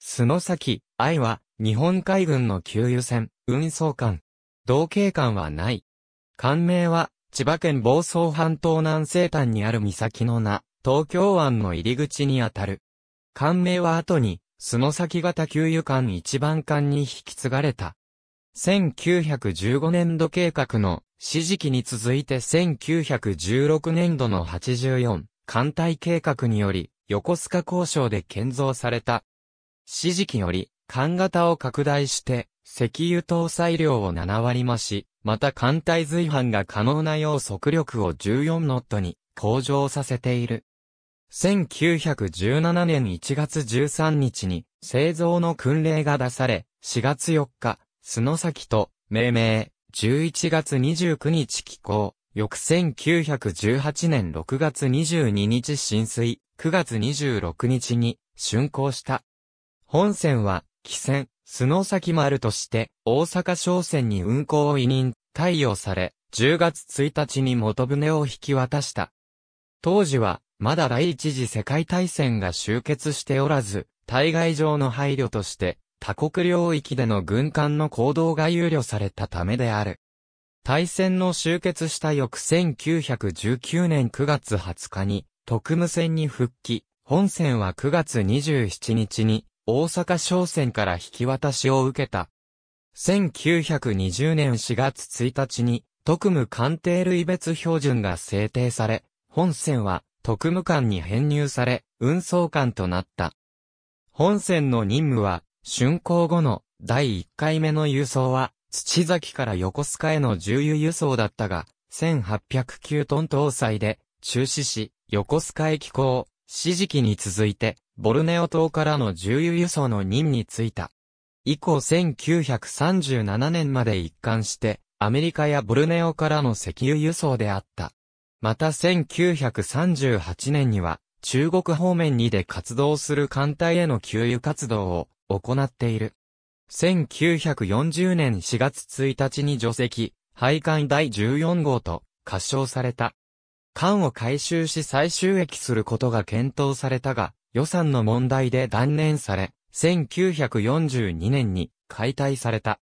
角崎、愛は、日本海軍の給油船、運送艦。同系艦はない。艦名は、千葉県房総半島南西端にある岬の名、東京湾の入り口にあたる。艦名は後に、角崎型給油艦一番艦に引き継がれた。1915年度計画の指示期に続いて1916年度の84艦隊計画により横須賀交渉で建造された指示機より、艦型を拡大して、石油搭載量を7割増し、また艦隊随伴が可能な要速力を14ノットに向上させている。1917年1月13日に製造の訓令が出され、4月4日、須崎と命名、11月29日寄港、翌1918年6月22日浸水、9月26日に竣工した。本線は、汽船、須能崎丸として、大阪商船に運航を委任、対応され、10月1日に元船を引き渡した。当時は、まだ第一次世界大戦が終結しておらず、対外上の配慮として、他国領域での軍艦の行動が憂慮されたためである。大戦の終結した翌1919年9月20日に、特務船に復帰、本船は9月27日に大阪商船から引き渡しを受けた。1920年4月1日に、特務艦艇類別標準が制定され、本船は特務艦に編入され、運送艦となった。本船の任務は、竣工後の第1回目の輸送は、土崎から横須賀への重油輸送だったが、1809トン搭載で、中止し、横須賀駅港、四時期に続いて、ボルネオ島からの重油輸送の任に就いた。以降1937年まで一貫して、アメリカやボルネオからの石油輸送であった。また1938年には、中国方面にで活動する艦隊への給油活動を行っている。1940年4月1日に除籍、配管第14号と、過称された。艦を回収し再収益することが検討されたが、予算の問題で断念され、1942年に解体された。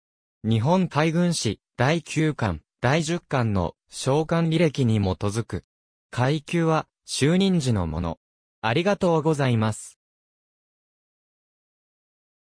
日本海軍史第9巻、第10巻の召喚履歴に基づく。階級は就任時のもの。ありがとうございます。